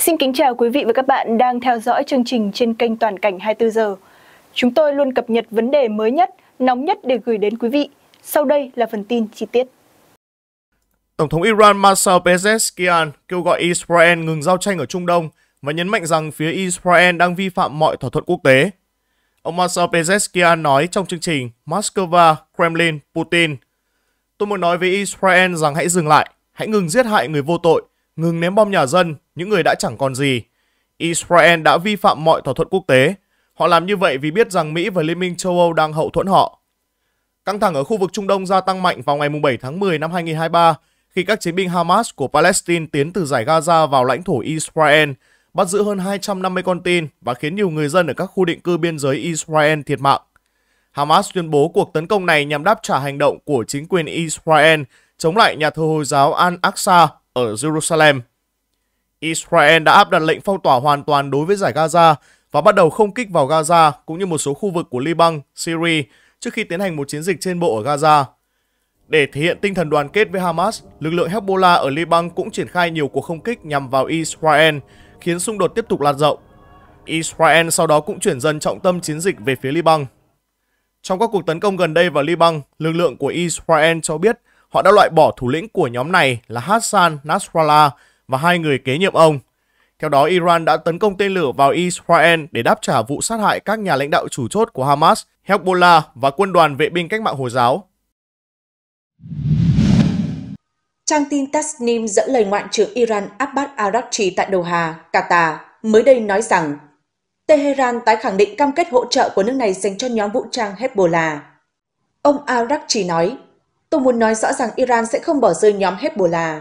Xin kính chào quý vị và các bạn đang theo dõi chương trình trên kênh Toàn cảnh 24 giờ. Chúng tôi luôn cập nhật vấn đề mới nhất, nóng nhất để gửi đến quý vị. Sau đây là phần tin chi tiết. Tổng thống Iran Massoud Pezeshkian kêu gọi Israel ngừng giao tranh ở Trung Đông và nhấn mạnh rằng phía Israel đang vi phạm mọi thỏa thuận quốc tế. Ông Massoud Pezeshkian nói trong chương trình Moscow, Kremlin, Putin. Tôi muốn nói với Israel rằng hãy dừng lại, hãy ngừng giết hại người vô tội, ngừng ném bom nhà dân, những người đã chẳng còn gì. Israel đã vi phạm mọi thỏa thuận quốc tế. Họ làm như vậy vì biết rằng Mỹ và Liên minh châu Âu đang hậu thuẫn họ. Căng thẳng ở khu vực Trung Đông gia tăng mạnh vào ngày 7 tháng 10 năm 2023 khi các chiến binh Hamas của Palestine tiến từ giải Gaza vào lãnh thổ Israel, bắt giữ hơn 250 con tin và khiến nhiều người dân ở các khu định cư biên giới Israel thiệt mạng. Hamas tuyên bố cuộc tấn công này nhằm đáp trả hành động của chính quyền Israel chống lại nhà thờ Hồi giáo Al-Aqsa ở Jerusalem. Israel đã áp đặt lệnh phong tỏa hoàn toàn đối với giải Gaza và bắt đầu không kích vào Gaza cũng như một số khu vực của Liban, Syria trước khi tiến hành một chiến dịch trên bộ ở Gaza. Để thể hiện tinh thần đoàn kết với Hamas, lực lượng Hezbollah ở Liban cũng triển khai nhiều cuộc không kích nhằm vào Israel, khiến xung đột tiếp tục lan rộng. Israel sau đó cũng chuyển dần trọng tâm chiến dịch về phía Liban. Trong các cuộc tấn công gần đây vào Liban, lực lượng của Israel cho biết họ đã loại bỏ thủ lĩnh của nhóm này là Hassan Nasrallah và hai người kế nhiệm ông. Theo đó, Iran đã tấn công tên lửa vào Israel để đáp trả vụ sát hại các nhà lãnh đạo chủ chốt của Hamas, Hezbollah và quân đoàn vệ binh cách mạng Hồi giáo. Trang tin Tasnim dẫn lời Ngoại trưởng Iran Abbas Araghchi tại Doha, Qatar, mới đây nói rằng Tehran tái khẳng định cam kết hỗ trợ của nước này dành cho nhóm vũ trang Hezbollah. Ông Araghchi nói, Tôi muốn nói rõ rằng Iran sẽ không bỏ rơi nhóm Hezbollah.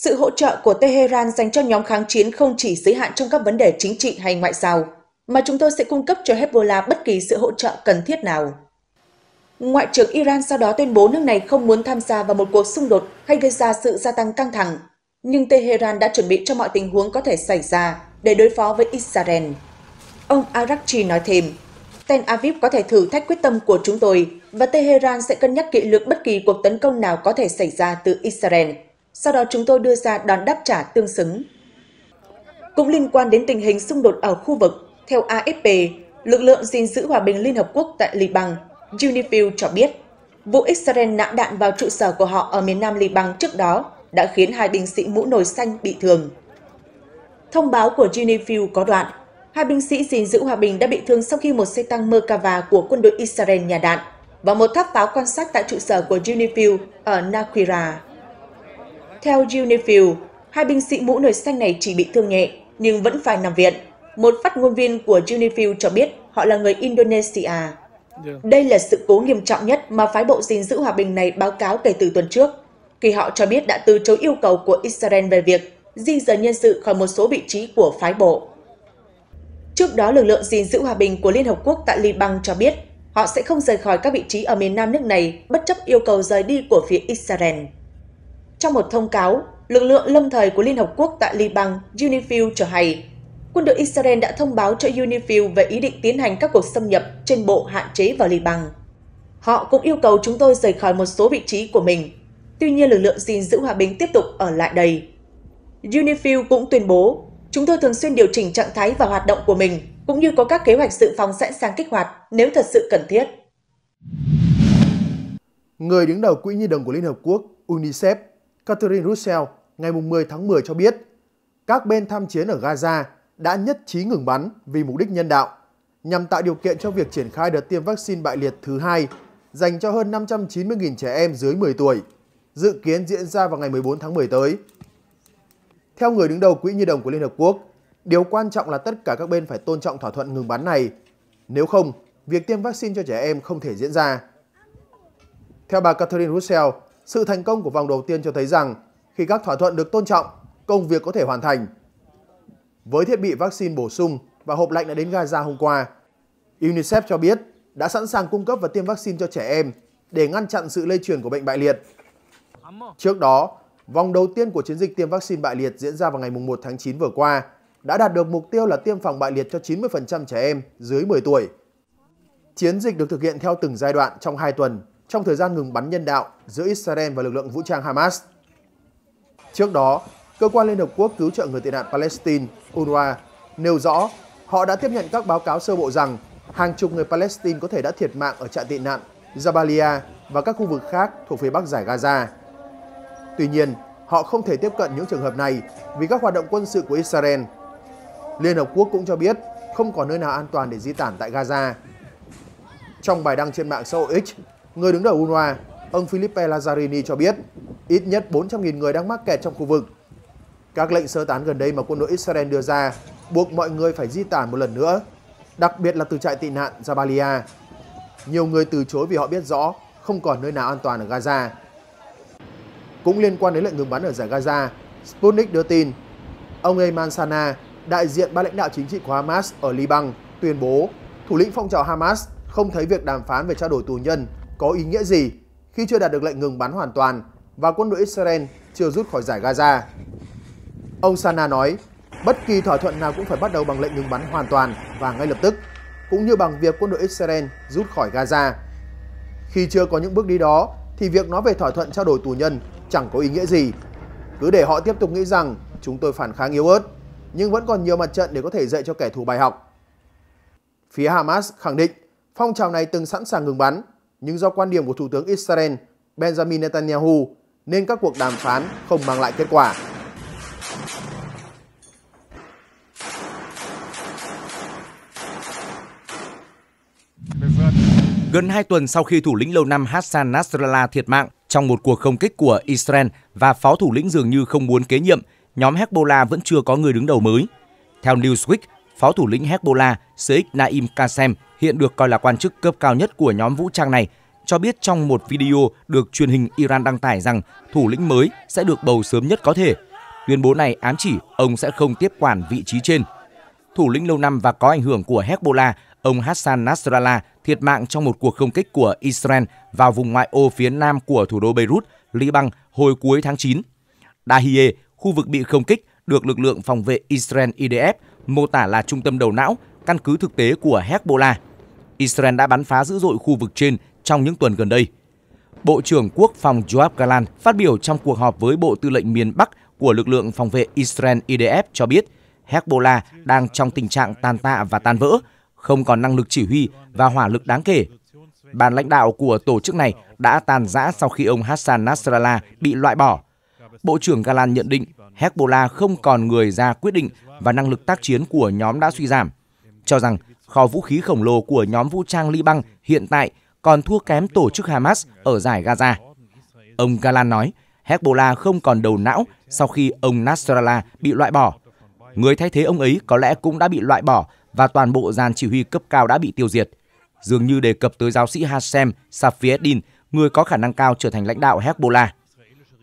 Sự hỗ trợ của Tehran dành cho nhóm kháng chiến không chỉ giới hạn trong các vấn đề chính trị hay ngoại giao, mà chúng tôi sẽ cung cấp cho Hezbollah bất kỳ sự hỗ trợ cần thiết nào. Ngoại trưởng Iran sau đó tuyên bố nước này không muốn tham gia vào một cuộc xung đột hay gây ra sự gia tăng căng thẳng, nhưng Tehran đã chuẩn bị cho mọi tình huống có thể xảy ra để đối phó với Israel. Ông Arakchi nói thêm, Tel Aviv có thể thử thách quyết tâm của chúng tôi và Tehran sẽ cân nhắc kỹ lưỡng bất kỳ cuộc tấn công nào có thể xảy ra từ Israel sau đó chúng tôi đưa ra đòn đáp trả tương xứng. Cũng liên quan đến tình hình xung đột ở khu vực, theo AFP, lực lượng gìn giữ hòa bình Liên Hợp Quốc tại Liban, UNIFIL cho biết, vụ Israel nã đạn vào trụ sở của họ ở miền nam Liban trước đó đã khiến hai binh sĩ mũ nồi xanh bị thương. Thông báo của UNIFIL có đoạn, hai binh sĩ gìn giữ hòa bình đã bị thương sau khi một xe tăng Merkava của quân đội Israel nhà đạn và một tháp pháo quan sát tại trụ sở của UNIFIL ở Nakhira. Theo Unifield, hai binh sĩ mũ nồi xanh này chỉ bị thương nhẹ nhưng vẫn phải nằm viện. Một phát ngôn viên của Unifield cho biết họ là người Indonesia. Dạ. Đây là sự cố nghiêm trọng nhất mà phái bộ gìn giữ hòa bình này báo cáo kể từ tuần trước, khi họ cho biết đã từ chối yêu cầu của Israel về việc di rời nhân sự khỏi một số vị trí của phái bộ. Trước đó, lực lượng gìn giữ hòa bình của Liên Hợp Quốc tại Liban cho biết họ sẽ không rời khỏi các vị trí ở miền nam nước này bất chấp yêu cầu rời đi của phía Israel. Trong một thông cáo, lực lượng lâm thời của Liên Hợp Quốc tại Liban UNIFIL cho hay, quân đội Israel đã thông báo cho UNIFIL về ý định tiến hành các cuộc xâm nhập trên bộ hạn chế vào Liban. Họ cũng yêu cầu chúng tôi rời khỏi một số vị trí của mình. Tuy nhiên, lực lượng gìn giữ hòa bình tiếp tục ở lại đây. UNIFIL cũng tuyên bố, chúng tôi thường xuyên điều chỉnh trạng thái và hoạt động của mình, cũng như có các kế hoạch dự phòng sẵn sàng kích hoạt nếu thật sự cần thiết. Người đứng đầu Quỹ Nhi đồng của Liên Hợp Quốc, UNICEF, Catherine Russell ngày 10 tháng 10 cho biết, các bên tham chiến ở Gaza đã nhất trí ngừng bắn vì mục đích nhân đạo, nhằm tạo điều kiện cho việc triển khai đợt tiêm vaccine bại liệt thứ hai dành cho hơn 590.000 trẻ em dưới 10 tuổi, dự kiến diễn ra vào ngày 14 tháng 10 tới. Theo người đứng đầu Quỹ Nhi đồng của Liên Hợp Quốc, điều quan trọng là tất cả các bên phải tôn trọng thỏa thuận ngừng bắn này. Nếu không, việc tiêm vaccine cho trẻ em không thể diễn ra. Theo bà Catherine Russell, sự thành công của vòng đầu tiên cho thấy rằng khi các thỏa thuận được tôn trọng, công việc có thể hoàn thành. Với thiết bị vaccine bổ sung và hộp lạnh đã đến Gaza hôm qua, UNICEF cho biết đã sẵn sàng cung cấp và tiêm vaccine cho trẻ em để ngăn chặn sự lây truyền của bệnh bại liệt. Trước đó, vòng đầu tiên của chiến dịch tiêm vaccine bại liệt diễn ra vào ngày 1 tháng 9 vừa qua đã đạt được mục tiêu là tiêm phòng bại liệt cho 90% trẻ em dưới 10 tuổi. Chiến dịch được thực hiện theo từng giai đoạn trong 2 tuần trong thời gian ngừng bắn nhân đạo giữa Israel và lực lượng vũ trang Hamas. Trước đó, Cơ quan Liên Hợp Quốc Cứu trợ Người tị nạn Palestine UNRWA nêu rõ họ đã tiếp nhận các báo cáo sơ bộ rằng hàng chục người Palestine có thể đã thiệt mạng ở trại tị nạn Jabalia và các khu vực khác thuộc phía bắc giải Gaza. Tuy nhiên, họ không thể tiếp cận những trường hợp này vì các hoạt động quân sự của Israel. Liên Hợp Quốc cũng cho biết không có nơi nào an toàn để di tản tại Gaza. Trong bài đăng trên mạng xã hội X, Người đứng đầu UNRWA, ông Philippe Lazzarini cho biết ít nhất 400.000 người đang mắc kẹt trong khu vực. Các lệnh sơ tán gần đây mà quân đội Israel đưa ra buộc mọi người phải di tản một lần nữa, đặc biệt là từ trại tị nạn Jabalia. Nhiều người từ chối vì họ biết rõ không còn nơi nào an toàn ở Gaza. Cũng liên quan đến lệnh ngừng bắn ở giải Gaza, Sputnik đưa tin ông Ayman Sana, đại diện ba lãnh đạo chính trị của Hamas ở Liban, tuyên bố thủ lĩnh phong trào Hamas không thấy việc đàm phán về trao đổi tù nhân có ý nghĩa gì khi chưa đạt được lệnh ngừng bắn hoàn toàn và quân đội Israel chưa rút khỏi giải Gaza. Ông Sana nói, bất kỳ thỏa thuận nào cũng phải bắt đầu bằng lệnh ngừng bắn hoàn toàn và ngay lập tức, cũng như bằng việc quân đội Israel rút khỏi Gaza. Khi chưa có những bước đi đó, thì việc nói về thỏa thuận trao đổi tù nhân chẳng có ý nghĩa gì. Cứ để họ tiếp tục nghĩ rằng chúng tôi phản kháng yếu ớt, nhưng vẫn còn nhiều mặt trận để có thể dạy cho kẻ thù bài học. Phía Hamas khẳng định phong trào này từng sẵn sàng ngừng bắn nhưng do quan điểm của Thủ tướng Israel Benjamin Netanyahu nên các cuộc đàm phán không mang lại kết quả. Gần 2 tuần sau khi thủ lĩnh lâu năm Hassan Nasrallah thiệt mạng trong một cuộc không kích của Israel và phó thủ lĩnh dường như không muốn kế nhiệm, nhóm Hezbollah vẫn chưa có người đứng đầu mới. Theo Newsweek, phó thủ lĩnh Hezbollah Sheikh Naim Qassem hiện được coi là quan chức cấp cao nhất của nhóm vũ trang này, cho biết trong một video được truyền hình Iran đăng tải rằng thủ lĩnh mới sẽ được bầu sớm nhất có thể. Tuyên bố này ám chỉ ông sẽ không tiếp quản vị trí trên. Thủ lĩnh lâu năm và có ảnh hưởng của Hezbollah, ông Hassan Nasrallah thiệt mạng trong một cuộc không kích của Israel vào vùng ngoại ô phía nam của thủ đô Beirut, Liban hồi cuối tháng 9. Dahiyeh, khu vực bị không kích, được lực lượng phòng vệ Israel IDF mô tả là trung tâm đầu não, căn cứ thực tế của Hezbollah. Israel đã bắn phá dữ dội khu vực trên trong những tuần gần đây. Bộ trưởng Quốc phòng Joab Galan phát biểu trong cuộc họp với Bộ Tư lệnh miền Bắc của lực lượng phòng vệ Israel IDF cho biết Hezbollah đang trong tình trạng tàn tạ và tan vỡ, không còn năng lực chỉ huy và hỏa lực đáng kể. Bàn lãnh đạo của tổ chức này đã tàn rã sau khi ông Hassan Nasrallah bị loại bỏ. Bộ trưởng Galan nhận định Hezbollah không còn người ra quyết định và năng lực tác chiến của nhóm đã suy giảm, cho rằng kho vũ khí khổng lồ của nhóm vũ trang Liban hiện tại còn thua kém tổ chức Hamas ở giải Gaza. Ông Galan nói, Hezbollah không còn đầu não sau khi ông Nasrallah bị loại bỏ. Người thay thế ông ấy có lẽ cũng đã bị loại bỏ và toàn bộ dàn chỉ huy cấp cao đã bị tiêu diệt. Dường như đề cập tới giáo sĩ Hashem Safieddin, người có khả năng cao trở thành lãnh đạo Hezbollah.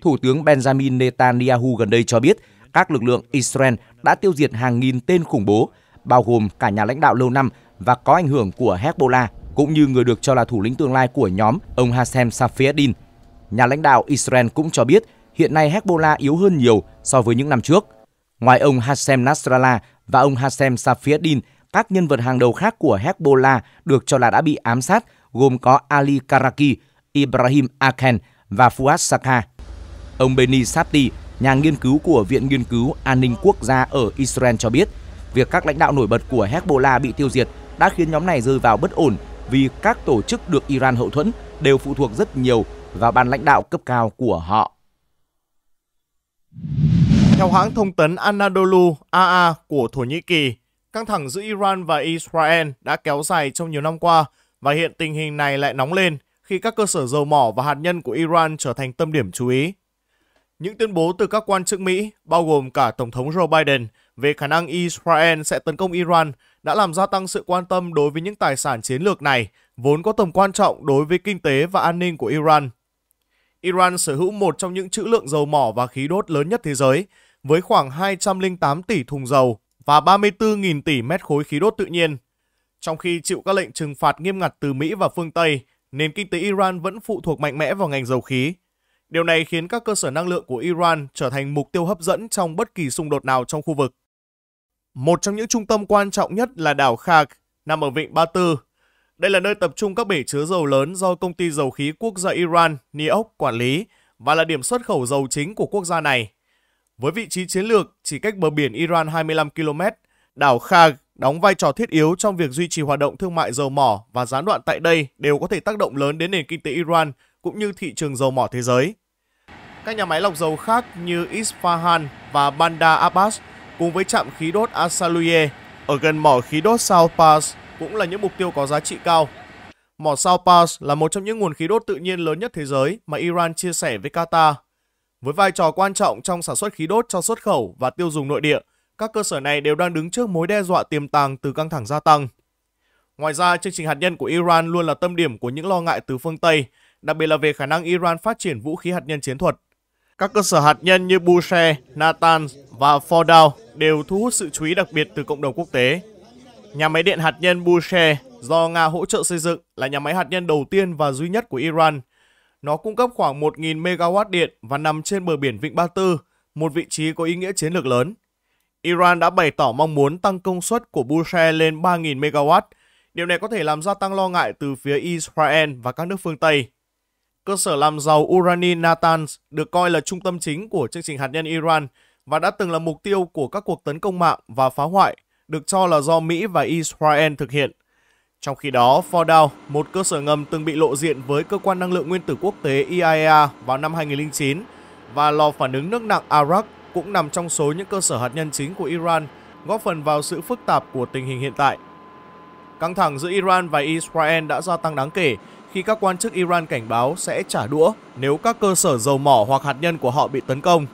Thủ tướng Benjamin Netanyahu gần đây cho biết các lực lượng Israel đã tiêu diệt hàng nghìn tên khủng bố bao gồm cả nhà lãnh đạo lâu năm và có ảnh hưởng của Hezbollah, cũng như người được cho là thủ lĩnh tương lai của nhóm, ông Hashem Safieddin. Nhà lãnh đạo Israel cũng cho biết hiện nay Hezbollah yếu hơn nhiều so với những năm trước. Ngoài ông Hashem Nasrallah và ông Hashem Safieddin, các nhân vật hàng đầu khác của Hezbollah được cho là đã bị ám sát, gồm có Ali Karaki, Ibrahim Aken và Fuad Saka. Ông Benny Sapti, nhà nghiên cứu của Viện Nghiên cứu An ninh Quốc gia ở Israel cho biết, Việc các lãnh đạo nổi bật của Hezbollah bị tiêu diệt đã khiến nhóm này rơi vào bất ổn vì các tổ chức được Iran hậu thuẫn đều phụ thuộc rất nhiều vào ban lãnh đạo cấp cao của họ. Theo hãng thông tấn Anadolu AA của Thổ Nhĩ Kỳ, căng thẳng giữa Iran và Israel đã kéo dài trong nhiều năm qua và hiện tình hình này lại nóng lên khi các cơ sở dầu mỏ và hạt nhân của Iran trở thành tâm điểm chú ý. Những tuyên bố từ các quan chức Mỹ, bao gồm cả Tổng thống Joe Biden, về khả năng Israel sẽ tấn công Iran đã làm gia tăng sự quan tâm đối với những tài sản chiến lược này, vốn có tầm quan trọng đối với kinh tế và an ninh của Iran. Iran sở hữu một trong những trữ lượng dầu mỏ và khí đốt lớn nhất thế giới, với khoảng 208 tỷ thùng dầu và 34.000 tỷ mét khối khí đốt tự nhiên. Trong khi chịu các lệnh trừng phạt nghiêm ngặt từ Mỹ và phương Tây, nền kinh tế Iran vẫn phụ thuộc mạnh mẽ vào ngành dầu khí. Điều này khiến các cơ sở năng lượng của Iran trở thành mục tiêu hấp dẫn trong bất kỳ xung đột nào trong khu vực. Một trong những trung tâm quan trọng nhất là đảo Khak, nằm ở vịnh Ba Tư. Đây là nơi tập trung các bể chứa dầu lớn do công ty dầu khí quốc gia Iran, NIOC, quản lý và là điểm xuất khẩu dầu chính của quốc gia này. Với vị trí chiến lược chỉ cách bờ biển Iran 25 km, đảo Khag đóng vai trò thiết yếu trong việc duy trì hoạt động thương mại dầu mỏ và gián đoạn tại đây đều có thể tác động lớn đến nền kinh tế Iran cũng như thị trường dầu mỏ thế giới. Các nhà máy lọc dầu khác như Isfahan và Bandar Abbas cùng với trạm khí đốt Asaluye ở gần mỏ khí đốt South Pass cũng là những mục tiêu có giá trị cao. Mỏ South Pass là một trong những nguồn khí đốt tự nhiên lớn nhất thế giới mà Iran chia sẻ với Qatar. Với vai trò quan trọng trong sản xuất khí đốt cho xuất khẩu và tiêu dùng nội địa, các cơ sở này đều đang đứng trước mối đe dọa tiềm tàng từ căng thẳng gia tăng. Ngoài ra, chương trình hạt nhân của Iran luôn là tâm điểm của những lo ngại từ phương Tây, đặc biệt là về khả năng Iran phát triển vũ khí hạt nhân chiến thuật. Các cơ sở hạt nhân như Bushehr, Natanz và Fordow đều thu hút sự chú ý đặc biệt từ cộng đồng quốc tế. Nhà máy điện hạt nhân Bushehr do Nga hỗ trợ xây dựng là nhà máy hạt nhân đầu tiên và duy nhất của Iran. Nó cung cấp khoảng 1.000 MW điện và nằm trên bờ biển Vịnh Ba Tư, một vị trí có ý nghĩa chiến lược lớn. Iran đã bày tỏ mong muốn tăng công suất của Bushehr lên 3.000 MW. Điều này có thể làm gia tăng lo ngại từ phía Israel và các nước phương Tây cơ sở làm dầu Urani Natanz được coi là trung tâm chính của chương trình hạt nhân Iran và đã từng là mục tiêu của các cuộc tấn công mạng và phá hoại được cho là do Mỹ và Israel thực hiện. Trong khi đó, Fordow, một cơ sở ngầm từng bị lộ diện với Cơ quan Năng lượng Nguyên tử Quốc tế IAEA e vào năm 2009 và lò phản ứng nước nặng Arak cũng nằm trong số những cơ sở hạt nhân chính của Iran, góp phần vào sự phức tạp của tình hình hiện tại. Căng thẳng giữa Iran và Israel đã gia tăng đáng kể khi các quan chức Iran cảnh báo sẽ trả đũa nếu các cơ sở dầu mỏ hoặc hạt nhân của họ bị tấn công.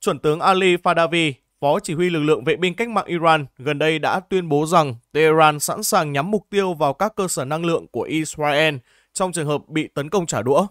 Chuẩn tướng Ali Fadavi, phó chỉ huy lực lượng vệ binh cách mạng Iran, gần đây đã tuyên bố rằng Tehran sẵn sàng nhắm mục tiêu vào các cơ sở năng lượng của Israel trong trường hợp bị tấn công trả đũa.